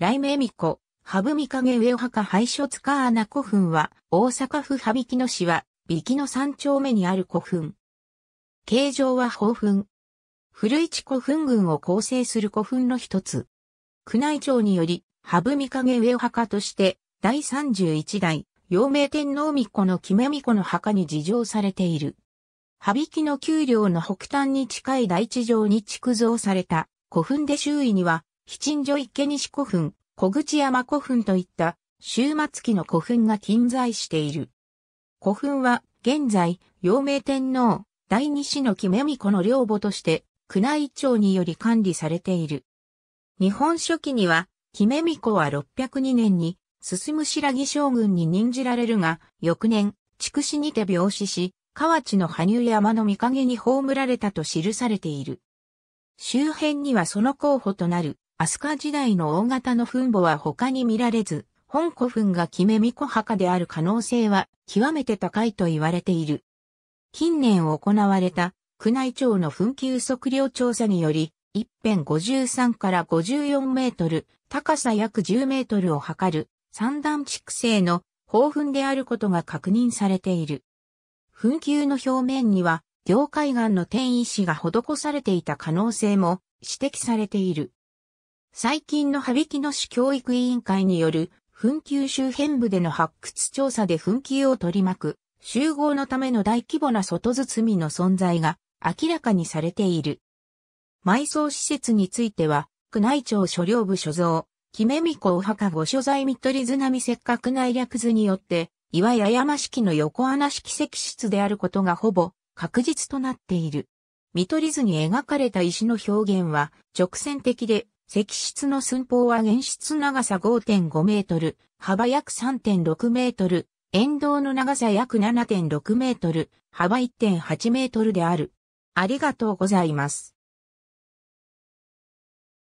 雷鳴巫女、ハブミカゲ上墓廃所塚穴古墳は、大阪府羽曳野市は、引きの三丁目にある古墳。形状は宝墳。古市古墳群を構成する古墳の一つ。宮内庁により、ハブミカゲ上墓として、第31代、陽明天皇巫女の木目巫女の墓に事情されている。羽曳野丘陵の北端に近い大地上に築造された古墳で周囲には七所池西古墳、小口山古墳といった終末期の古墳が近在している。古墳は現在、陽明天皇、第二子の木目美子の陵墓として、宮内庁により管理されている。日本書紀には、木目美子は602年に、進む白木将軍に任じられるが、翌年、畜死にて病死し、河内の羽生山の御影に葬られたと記されている。周辺にはその候補となる飛鳥時代の大型の墳墓は他に見られず、本古墳がキメ巫女墓である可能性は極めて高いと言われている。近年行われた宮内庁の墳丘測量調査により、一辺53から54メートル、高さ約10メートルを測る三段畜生の宝墳であることが確認されている。墳丘の表面には、凝灰岩の転移石が施されていた可能性も指摘されている。最近の羽曳野市教育委員会による、紛糾周辺部での発掘調査で紛糾を取り巻く、集合のための大規模な外包みの存在が明らかにされている。埋葬施設については、宮内庁所領部所蔵、木目美子お墓ご所在見取り図並せっかく内略図によって、岩屋山式の横穴式石室であることがほぼ確実となっている。見取り図に描かれた石の表現は直線的で石室の寸法は原室長さ5.5メートル、幅約3.6メートル、沿道の長さ約7.6メートル、幅1.8メートルである。ありがとうございます。